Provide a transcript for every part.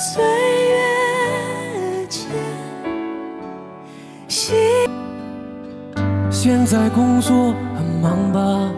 岁月间，现在工作很忙吧？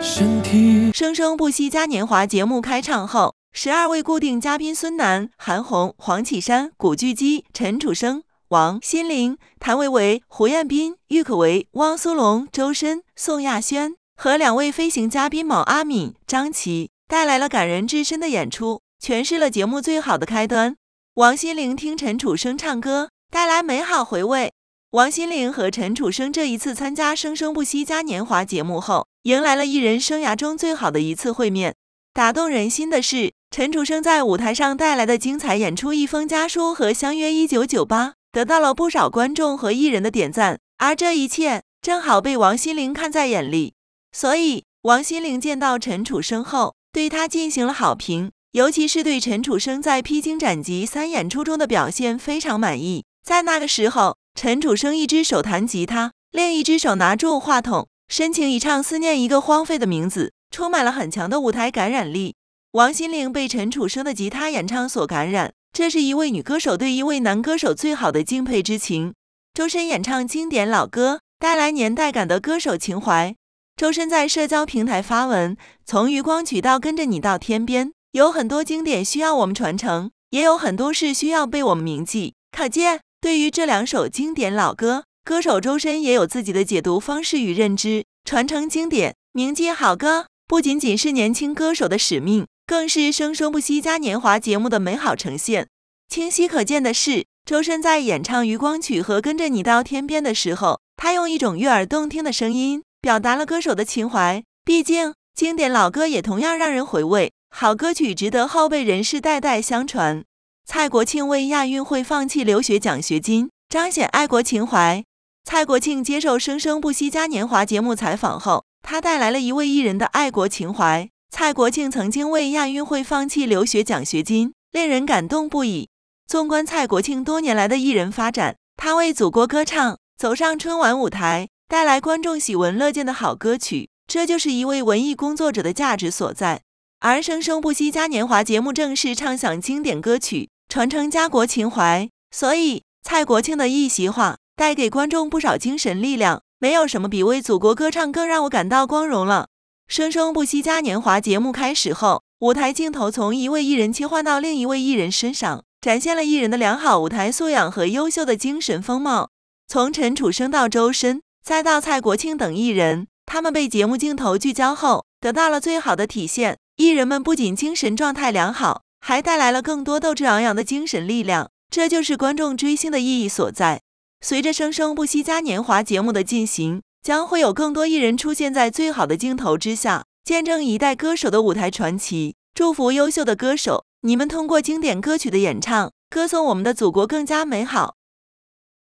身体。生生不息嘉年华节目开唱后，十二位固定嘉宾孙楠、韩红、黄绮珊、古巨基、陈楚生、王心凌、谭维维、胡彦斌、郁可唯、汪苏泷、周深、宋亚轩和两位飞行嘉宾毛阿敏、张琪带来了感人至深的演出。诠释了节目最好的开端。王心凌听陈楚生唱歌，带来美好回味。王心凌和陈楚生这一次参加《生生不息嘉年华》节目后，迎来了艺人生涯中最好的一次会面。打动人心的是，陈楚生在舞台上带来的精彩演出，《一封家书》和《相约一九九八》，得到了不少观众和艺人的点赞。而这一切正好被王心凌看在眼里，所以王心凌见到陈楚生后，对他进行了好评。尤其是对陈楚生在《披荆斩棘三》演出中的表现非常满意。在那个时候，陈楚生一只手弹吉他，另一只手拿住话筒，深情一唱《思念一个荒废的名字》，充满了很强的舞台感染力。王心凌被陈楚生的吉他演唱所感染，这是一位女歌手对一位男歌手最好的敬佩之情。周深演唱经典老歌，带来年代感的歌手情怀。周深在社交平台发文，从余光渠道跟着你到天边。有很多经典需要我们传承，也有很多事需要被我们铭记。可见，对于这两首经典老歌，歌手周深也有自己的解读方式与认知。传承经典，铭记好歌，不仅仅是年轻歌手的使命，更是生生不息嘉年华节目的美好呈现。清晰可见的是，周深在演唱《余光曲》和《跟着你到天边》的时候，他用一种悦耳动听的声音，表达了歌手的情怀。毕竟，经典老歌也同样让人回味。好歌曲值得后辈人士代代相传。蔡国庆为亚运会放弃留学奖学金，彰显爱国情怀。蔡国庆接受《生生不息嘉年华》节目采访后，他带来了一位艺人的爱国情怀。蔡国庆曾经为亚运会放弃留学奖学金，令人感动不已。纵观蔡国庆多年来的艺人发展，他为祖国歌唱，走上春晚舞台，带来观众喜闻乐见的好歌曲，这就是一位文艺工作者的价值所在。而生生不息嘉年华节目正是唱响经典歌曲，传承家国情怀。所以蔡国庆的一席话带给观众不少精神力量。没有什么比为祖国歌唱更让我感到光荣了。生生不息嘉年华节目开始后，舞台镜头从一位艺人切换到另一位艺人身上，展现了艺人的良好舞台素养和优秀的精神风貌。从陈楚生到周深，再到蔡国庆等艺人，他们被节目镜头聚焦后，得到了最好的体现。艺人们不仅精神状态良好，还带来了更多斗志昂扬的精神力量。这就是观众追星的意义所在。随着生生不息嘉年华节目的进行，将会有更多艺人出现在最好的镜头之下，见证一代歌手的舞台传奇，祝福优秀的歌手。你们通过经典歌曲的演唱，歌颂我们的祖国更加美好。